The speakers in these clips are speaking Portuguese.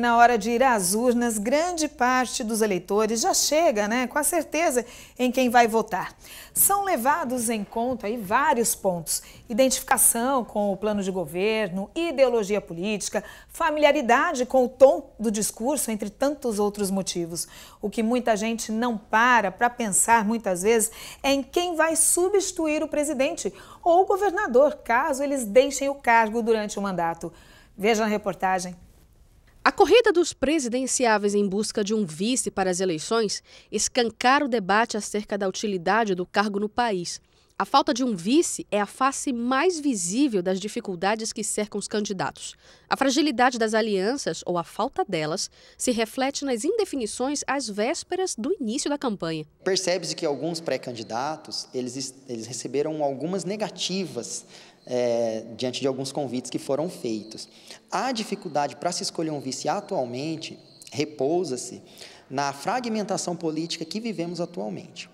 Na hora de ir às urnas, grande parte dos eleitores já chega né, com a certeza em quem vai votar. São levados em conta aí vários pontos: identificação com o plano de governo, ideologia política, familiaridade com o tom do discurso, entre tantos outros motivos. O que muita gente não para para pensar muitas vezes é em quem vai substituir o presidente ou o governador, caso eles deixem o cargo durante o mandato. Veja na reportagem. A corrida dos presidenciáveis em busca de um vice para as eleições escancara o debate acerca da utilidade do cargo no país. A falta de um vice é a face mais visível das dificuldades que cercam os candidatos. A fragilidade das alianças, ou a falta delas, se reflete nas indefinições às vésperas do início da campanha. Percebe-se que alguns pré-candidatos, eles, eles receberam algumas negativas é, diante de alguns convites que foram feitos. A dificuldade para se escolher um vice atualmente repousa-se na fragmentação política que vivemos atualmente.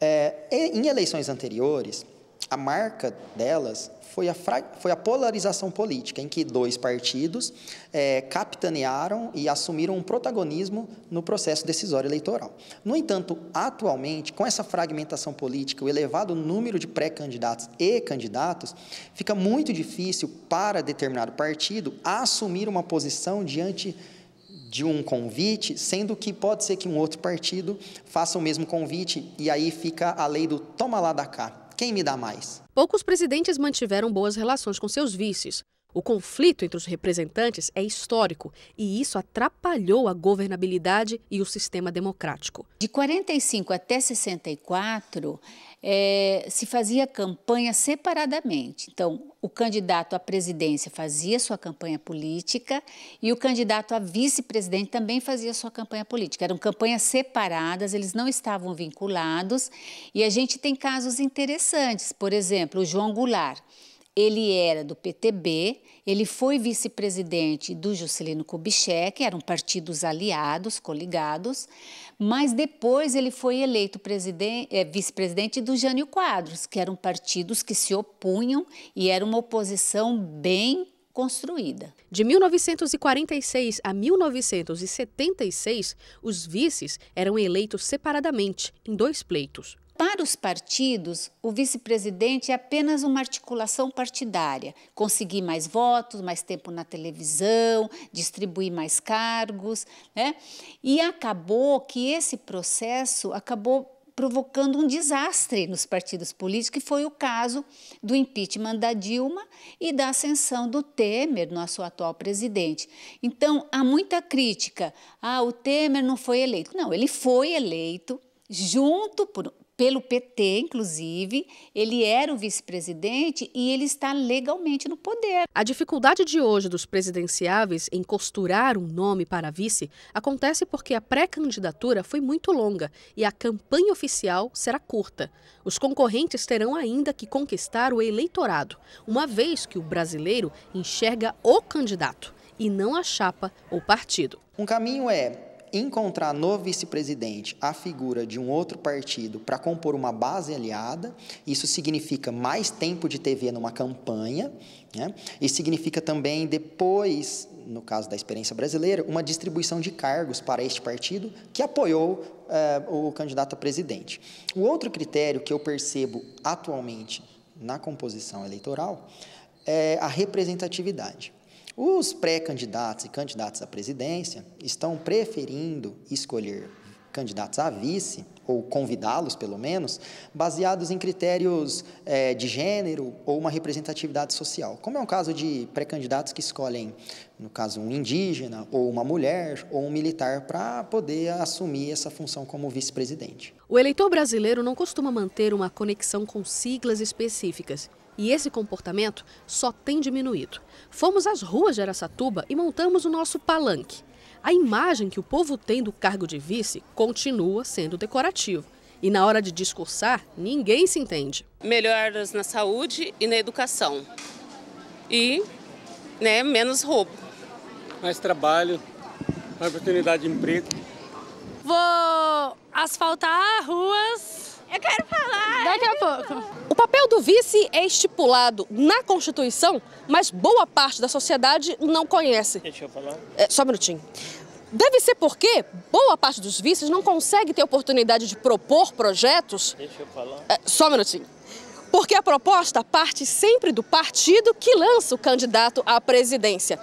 É, em eleições anteriores, a marca delas foi a, foi a polarização política, em que dois partidos é, capitanearam e assumiram um protagonismo no processo decisório eleitoral. No entanto, atualmente, com essa fragmentação política, o elevado número de pré-candidatos e candidatos, fica muito difícil para determinado partido assumir uma posição diante de um convite, sendo que pode ser que um outro partido faça o mesmo convite e aí fica a lei do toma lá da cá. Quem me dá mais? Poucos presidentes mantiveram boas relações com seus vices. O conflito entre os representantes é histórico e isso atrapalhou a governabilidade e o sistema democrático. De 45 até 64, é, se fazia campanha separadamente. Então, o candidato à presidência fazia sua campanha política e o candidato a vice-presidente também fazia sua campanha política. Eram campanhas separadas, eles não estavam vinculados. E a gente tem casos interessantes, por exemplo, o João Goulart ele era do PTB, ele foi vice-presidente do Juscelino Kubitschek, eram partidos aliados, coligados, mas depois ele foi eleito é, vice-presidente do Jânio Quadros, que eram partidos que se opunham e era uma oposição bem construída. De 1946 a 1976, os vices eram eleitos separadamente, em dois pleitos. Para os partidos, o vice-presidente é apenas uma articulação partidária. Conseguir mais votos, mais tempo na televisão, distribuir mais cargos, né? E acabou que esse processo acabou provocando um desastre nos partidos políticos, que foi o caso do impeachment da Dilma e da ascensão do Temer, nosso atual presidente. Então, há muita crítica. Ah, o Temer não foi eleito. Não, ele foi eleito junto por, pelo PT, inclusive. Ele era o vice-presidente e ele está legalmente no poder. A dificuldade de hoje dos presidenciáveis em costurar um nome para vice acontece porque a pré-candidatura foi muito longa e a campanha oficial será curta. Os concorrentes terão ainda que conquistar o eleitorado, uma vez que o brasileiro enxerga o candidato e não a chapa ou partido. Um caminho é encontrar no vice-presidente a figura de um outro partido para compor uma base aliada. Isso significa mais tempo de TV numa campanha, né? e significa também depois, no caso da experiência brasileira, uma distribuição de cargos para este partido que apoiou uh, o candidato a presidente. O outro critério que eu percebo atualmente na composição eleitoral é a representatividade. Os pré-candidatos e candidatos à presidência estão preferindo escolher candidatos a vice, ou convidá-los pelo menos, baseados em critérios é, de gênero ou uma representatividade social. Como é um caso de pré-candidatos que escolhem, no caso, um indígena, ou uma mulher, ou um militar, para poder assumir essa função como vice-presidente. O eleitor brasileiro não costuma manter uma conexão com siglas específicas. E esse comportamento só tem diminuído. Fomos às ruas de Aracatuba e montamos o nosso palanque. A imagem que o povo tem do cargo de vice continua sendo decorativo. E na hora de discursar, ninguém se entende. Melhoras na saúde e na educação. E né, menos roubo. Mais trabalho, mais oportunidade de emprego. Vou asfaltar ruas. Eu quero falar! Daqui a pouco papel do vice é estipulado na Constituição, mas boa parte da sociedade não conhece. Deixa eu falar. É, só um minutinho. Deve ser porque boa parte dos vices não consegue ter oportunidade de propor projetos. Deixa eu falar. É, só um minutinho. Porque a proposta parte sempre do partido que lança o candidato à presidência.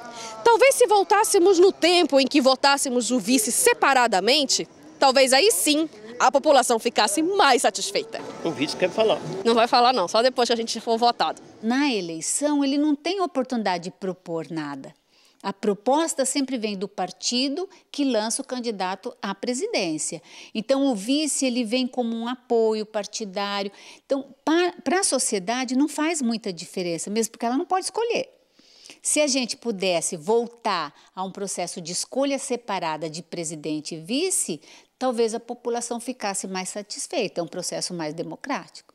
Talvez se voltássemos no tempo em que votássemos o vice separadamente, talvez aí sim a população ficasse mais satisfeita. O vice quer falar. Não vai falar não, só depois que a gente for votado. Na eleição, ele não tem oportunidade de propor nada. A proposta sempre vem do partido que lança o candidato à presidência. Então, o vice ele vem como um apoio partidário. Então, para a sociedade não faz muita diferença, mesmo porque ela não pode escolher. Se a gente pudesse voltar a um processo de escolha separada de presidente e vice, talvez a população ficasse mais satisfeita, é um processo mais democrático.